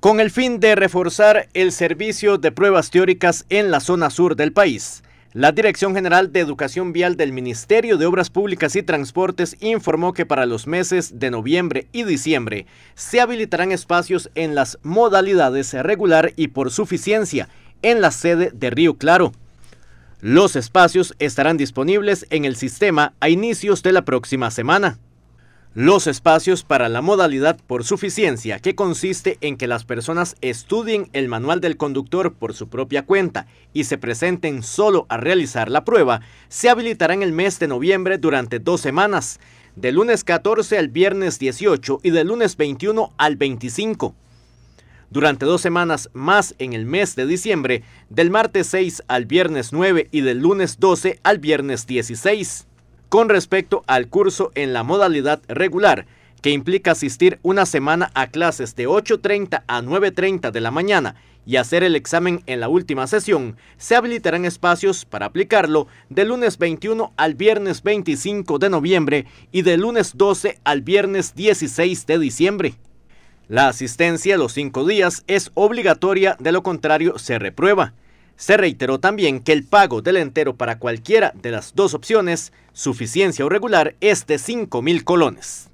con el fin de reforzar el servicio de pruebas teóricas en la zona sur del país. La Dirección General de Educación Vial del Ministerio de Obras Públicas y Transportes informó que para los meses de noviembre y diciembre se habilitarán espacios en las modalidades regular y por suficiencia en la sede de Río Claro. Los espacios estarán disponibles en el sistema a inicios de la próxima semana los espacios para la modalidad por suficiencia, que consiste en que las personas estudien el manual del conductor por su propia cuenta y se presenten solo a realizar la prueba, se habilitarán el mes de noviembre durante dos semanas, del lunes 14 al viernes 18 y del lunes 21 al 25. Durante dos semanas más en el mes de diciembre, del martes 6 al viernes 9 y del lunes 12 al viernes 16 con respecto al curso en la modalidad regular, que implica asistir una semana a clases de 8.30 a 9.30 de la mañana y hacer el examen en la última sesión, se habilitarán espacios para aplicarlo de lunes 21 al viernes 25 de noviembre y de lunes 12 al viernes 16 de diciembre. La asistencia a los cinco días es obligatoria, de lo contrario se reprueba. Se reiteró también que el pago del entero para cualquiera de las dos opciones, suficiencia o regular, es de 5.000 mil colones.